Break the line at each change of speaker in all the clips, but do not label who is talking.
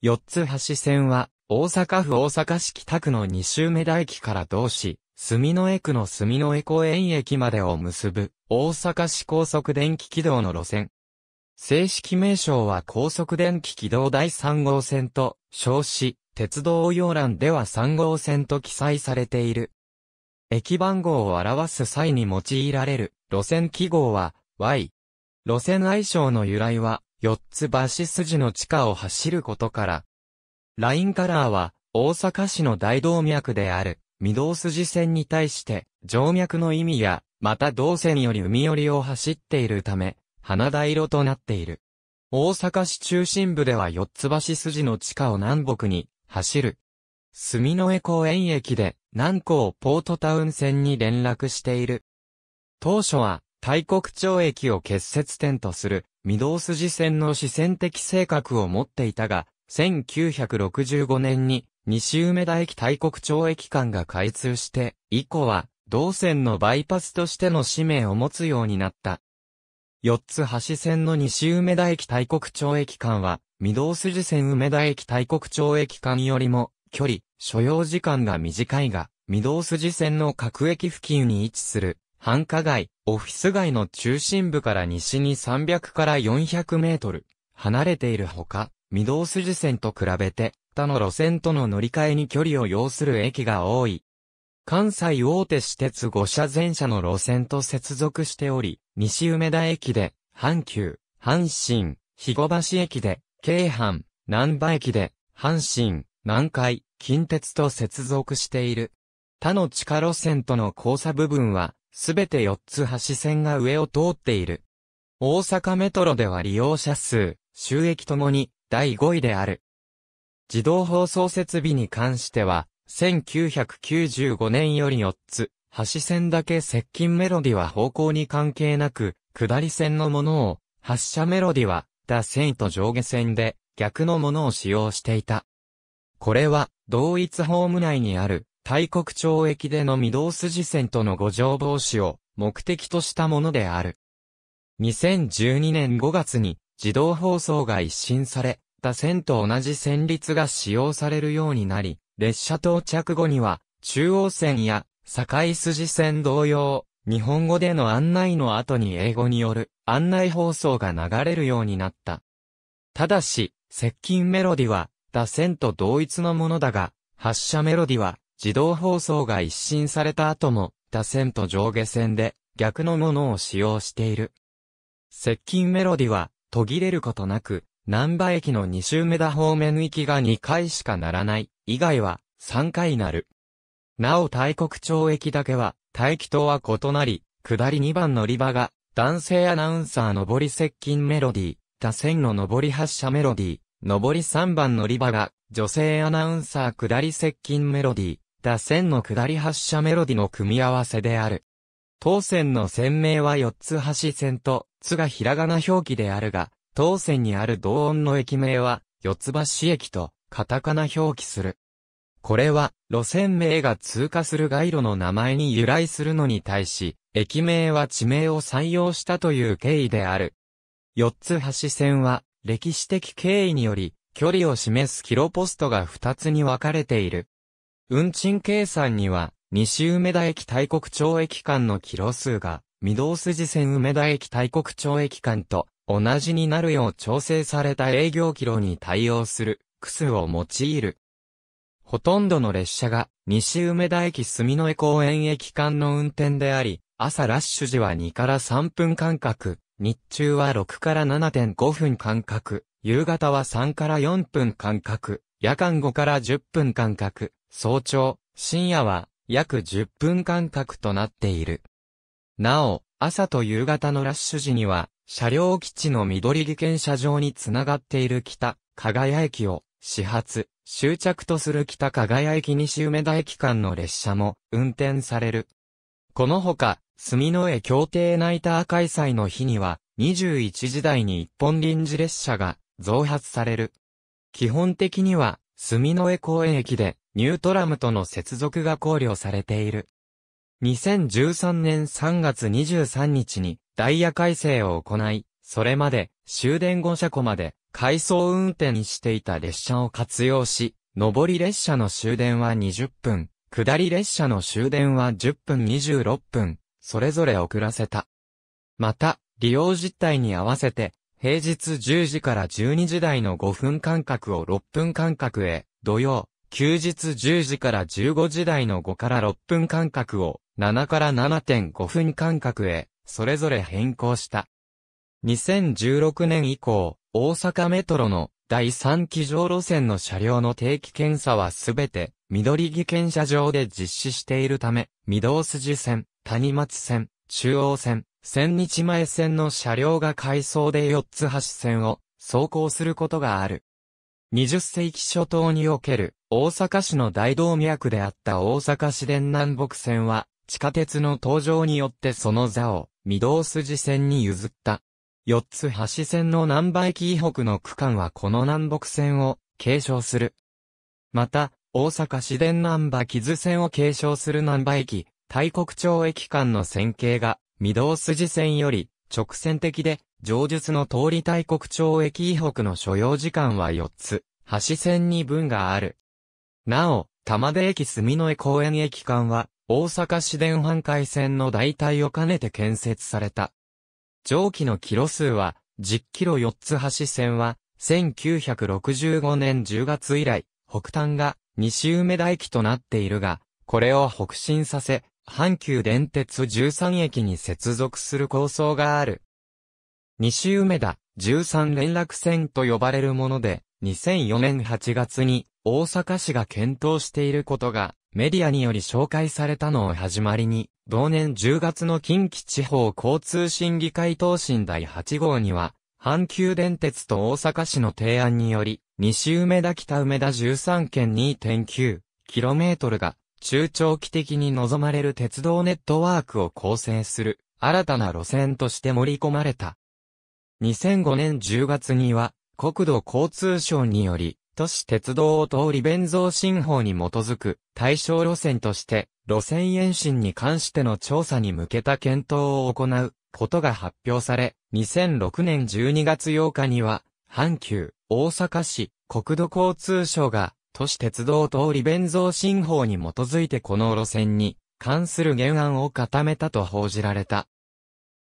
四つ橋線は、大阪府大阪市北区の二周目田駅から同市、住野江区の住野江公園駅までを結ぶ、大阪市高速電気軌道の路線。正式名称は高速電気軌道第3号線と、称し、鉄道要欄では3号線と記載されている。駅番号を表す際に用いられる、路線記号は、Y。路線愛称の由来は、四つ橋筋の地下を走ることから、ラインカラーは、大阪市の大動脈である、御堂筋線に対して、静脈の意味や、また動線より海寄りを走っているため、花田色となっている。大阪市中心部では四つ橋筋の地下を南北に走る。住之江公園駅で南港ポートタウン線に連絡している。当初は大国町駅を結節点とする、御堂筋線の視線的性格を持っていたが、1965年に西梅田駅大国町駅間が開通して、以降は、同線のバイパスとしての使命を持つようになった。四つ橋線の西梅田駅大国町駅間は、御堂筋線梅田駅大国町駅間よりも、距離、所要時間が短いが、御堂筋線の各駅付近に位置する、繁華街、オフィス街の中心部から西に300から400メートル離れているほか、御堂筋線と比べて他の路線との乗り換えに距離を要する駅が多い。関西大手私鉄5社全社の路線と接続しており、西梅田駅で、阪急、阪神、肥後橋駅で、京阪、南波駅で、阪神、南海、近鉄と接続している。他の地下路線との交差部分は、すべて4つ橋線が上を通っている。大阪メトロでは利用者数、収益ともに第5位である。自動放送設備に関しては、1995年より4つ、橋線だけ接近メロディは方向に関係なく、下り線のものを、発車メロディは、打線と上下線で、逆のものを使用していた。これは、同一ホーム内にある、大国町駅での御堂筋線との五条防止を目的としたものである。2012年5月に自動放送が一新され、他線と同じ旋律が使用されるようになり、列車到着後には、中央線や境筋線同様、日本語での案内の後に英語による案内放送が流れるようになった。ただし、接近メロディは、打線と同一のものだが、発車メロディは、自動放送が一新された後も、打線と上下線で、逆のものを使用している。接近メロディは、途切れることなく、南波駅の2周目だ方面行きが2回しかならない、以外は3回なる。なお大国町駅だけは、大気とは異なり、下り2番乗り場が、男性アナウンサー上り接近メロディー、打線の上り発車メロディー、上り3番乗り場が、女性アナウンサー下り接近メロディー、打線の下り発車メロディの組み合わせである。当線の線名は四つ橋線と、つがひらがな表記であるが、当線にある同音の駅名は、四つ橋駅と、カタカナ表記する。これは、路線名が通過する街路の名前に由来するのに対し、駅名は地名を採用したという経緯である。四つ橋線は、歴史的経緯により、距離を示すキロポストが二つに分かれている。運賃計算には、西梅田駅大国町駅間のキロ数が、御堂筋線梅田駅大国町駅間と同じになるよう調整された営業キロに対応する、クスを用いる。ほとんどの列車が西梅田駅住之江公園駅間の運転であり、朝ラッシュ時は2から3分間隔、日中は6から7.5分間隔、夕方は3から4分間隔、夜間5から10分間隔、早朝、深夜は約10分間隔となっている。なお、朝と夕方のラッシュ時には、車両基地の緑木県車場につながっている北、加賀谷駅を、始発、終着とする北加賀谷駅西梅田駅間の列車も運転される。このほか、住之江協定ナイター開催の日には、21時台に一本臨時列車が増発される。基本的には、住之江公園駅で、ニュートラムとの接続が考慮されている。2013年3月23日に、ダイヤ改正を行い、それまで、終電後車庫まで、回送運転にしていた列車を活用し、上り列車の終電は20分、下り列車の終電は10分26分、それぞれ遅らせた。また、利用実態に合わせて、平日10時から12時台の5分間隔を6分間隔へ、土曜、休日10時から15時台の5から6分間隔を7から7.5分間隔へ、それぞれ変更した。2016年以降、大阪メトロの第3機場路線の車両の定期検査はすべて緑木検車場で実施しているため、御堂筋線、谷松線、中央線、千日前線の車両が改装で四つ橋線を走行することがある。20世紀初頭における大阪市の大動脈であった大阪市電南北線は地下鉄の登場によってその座を御堂筋線に譲った。四つ橋線の南波駅以北の区間はこの南北線を継承する。また、大阪市電南波木津線を継承する南波駅、大国町駅間の線形が御堂筋線より直線的で、上述の通り大国町駅以北の所要時間は4つ、橋線に分がある。なお、玉出駅住之江公園駅間は、大阪市電阪海線の代替を兼ねて建設された。上記のキロ数は、10キロ4つ橋線は、1965年10月以来、北端が西梅田駅となっているが、これを北進させ、阪急電鉄13駅に接続する構想がある。西梅田13連絡線と呼ばれるもので、2004年8月に大阪市が検討していることがメディアにより紹介されたのを始まりに、同年10月の近畿地方交通審議会答申第8号には、阪急電鉄と大阪市の提案により、西梅田北梅田13 2.9km が中長期的に望まれる鉄道ネットワークを構成する新たな路線として盛り込まれた。2005年10月には国土交通省により都市鉄道を通り弁造新法に基づく対象路線として路線延伸に関しての調査に向けた検討を行うことが発表され、2006年12月8日には阪急大阪市国土交通省が都市鉄道通り弁蔵新法に基づいてこの路線に関する原案を固めたと報じられた。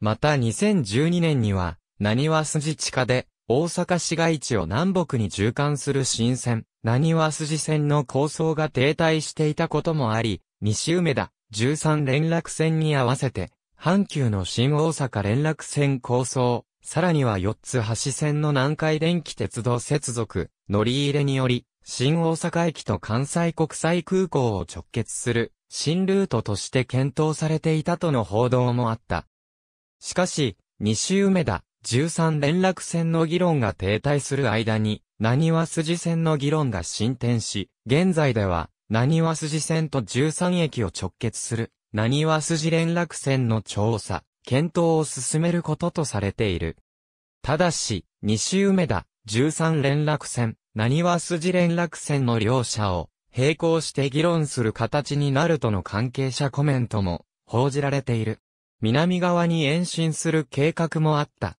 また2012年には、何は筋地下で、大阪市街地を南北に縦貫する新線、何は筋線の構想が停滞していたこともあり、西梅田、13連絡線に合わせて、阪急の新大阪連絡線構想、さらには4つ橋線の南海電気鉄道接続、乗り入れにより、新大阪駅と関西国際空港を直結する新ルートとして検討されていたとの報道もあった。しかし、西梅田13連絡線の議論が停滞する間に、何は筋線の議論が進展し、現在では、何は筋線と13駅を直結する、何は筋連絡線の調査、検討を進めることとされている。ただし、西梅田13連絡線、何は筋連絡線の両者を並行して議論する形になるとの関係者コメントも報じられている。南側に延伸する計画もあった。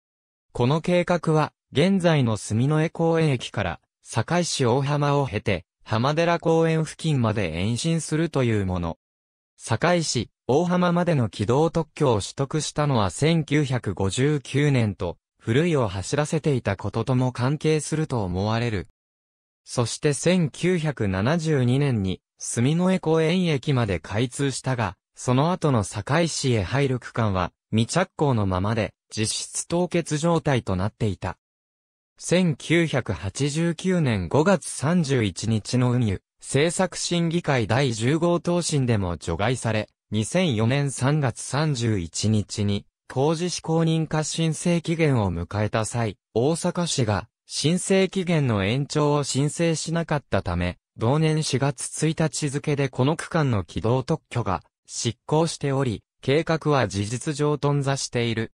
この計画は、現在の住之江公園駅から、堺市大浜を経て、浜寺公園付近まで延伸するというもの。堺市、大浜までの軌道特許を取得したのは1959年と、古いを走らせていたこととも関係すると思われる。そして1972年に、住の江公園駅まで開通したが、その後の堺市へ入る区間は、未着工のままで、実質凍結状態となっていた。1989年5月31日の運輸、政策審議会第10号答申でも除外され、2004年3月31日に、工事施行認可申請期限を迎えた際、大阪市が申請期限の延長を申請しなかったため、同年4月1日付でこの区間の軌道特許が執行しており、計画は事実上頓挫している。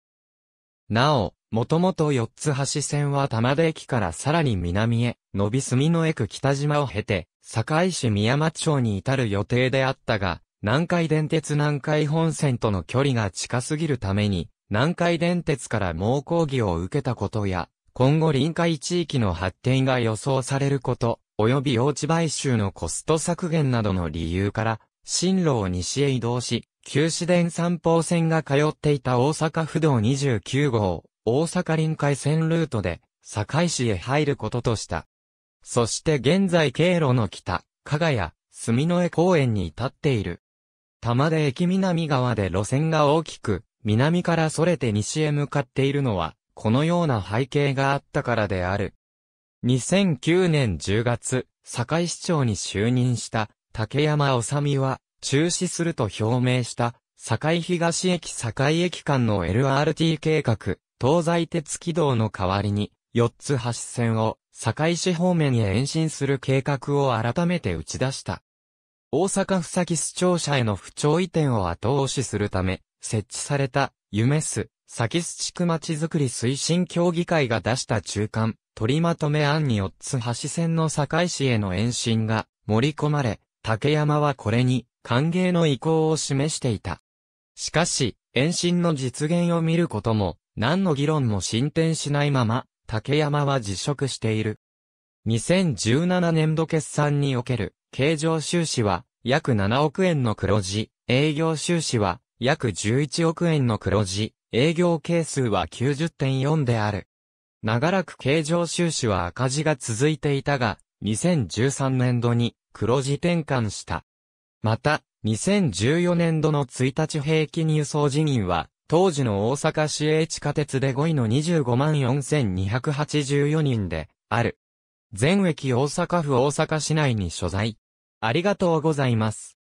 なお、もともと四つ橋線は玉出駅からさらに南へ、伸び住の駅北島を経て、堺市宮山町に至る予定であったが、南海電鉄南海本線との距離が近すぎるために、南海電鉄から猛抗議を受けたことや、今後臨海地域の発展が予想されること、及び用地買収のコスト削減などの理由から、進路を西へ移動し、旧市電三方線が通っていた大阪府道29号、大阪臨海線ルートで、堺市へ入ることとした。そして現在経路の北、加賀谷、住之江公園に至っている。玉出駅南側で路線が大きく、南からそれて西へ向かっているのは、このような背景があったからである。2009年10月、堺市長に就任した竹山治美は中止すると表明した堺東駅堺駅間の LRT 計画、東西鉄軌道の代わりに4つ橋線を堺市方面へ延伸する計画を改めて打ち出した。大阪府崎市庁舎への不調移転を後押しするため設置された夢す、先ス地区まちづくり推進協議会が出した中間、取りまとめ案に4つ橋線の堺市への延伸が盛り込まれ、竹山はこれに歓迎の意向を示していた。しかし、延伸の実現を見ることも、何の議論も進展しないまま、竹山は辞職している。2017年度決算における、経常収支は、約7億円の黒字、営業収支は、約11億円の黒字、営業係数は90.4である。長らく経常収支は赤字が続いていたが、2013年度に黒字転換した。また、2014年度の1日平均輸送人員は、当時の大阪市営地下鉄で5位の25万4284人で、ある。全駅大阪府大阪市内に所在。ありがとうございます。